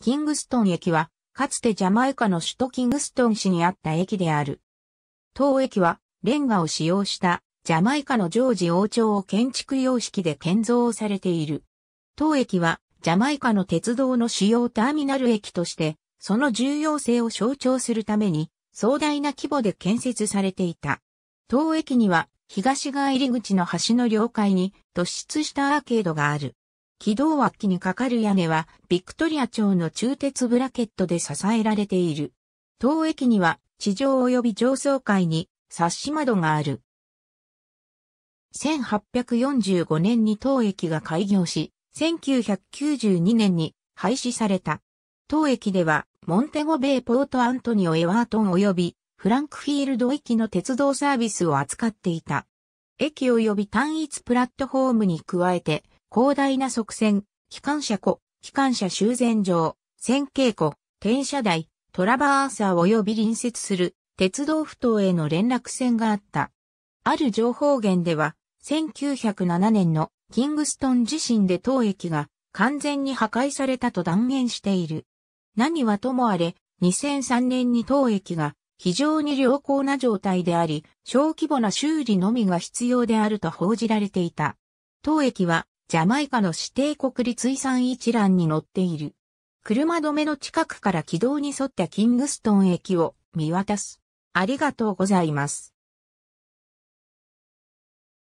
キングストン駅は、かつてジャマイカの首都キングストン市にあった駅である。当駅は、レンガを使用したジャマイカのジョージ王朝を建築様式で建造されている。当駅は、ジャマイカの鉄道の主要ターミナル駅として、その重要性を象徴するために、壮大な規模で建設されていた。当駅には、東側入り口の橋の領海に突出したアーケードがある。軌道脇にかかる屋根は、ビクトリア町の中鉄ブラケットで支えられている。当駅には、地上及び上層階に、冊子窓がある。1845年に当駅が開業し、1992年に廃止された。当駅では、モンテゴベイポートアントニオ・エワートン及び、フランクフィールド行きの鉄道サービスを扱っていた。駅及び単一プラットフォームに加えて、広大な側線、機関車庫、機関車修繕場、線形庫、転車台、トラバーサー及び隣接する鉄道埠頭への連絡線があった。ある情報源では、1907年のキングストン地震で当駅が完全に破壊されたと断言している。何はともあれ、2003年に当駅が非常に良好な状態であり、小規模な修理のみが必要であると報じられていた。当駅はジャマイカの指定国立遺産一覧に載っている。車止めの近くから軌道に沿ったキングストン駅を見渡す。ありがとうございます。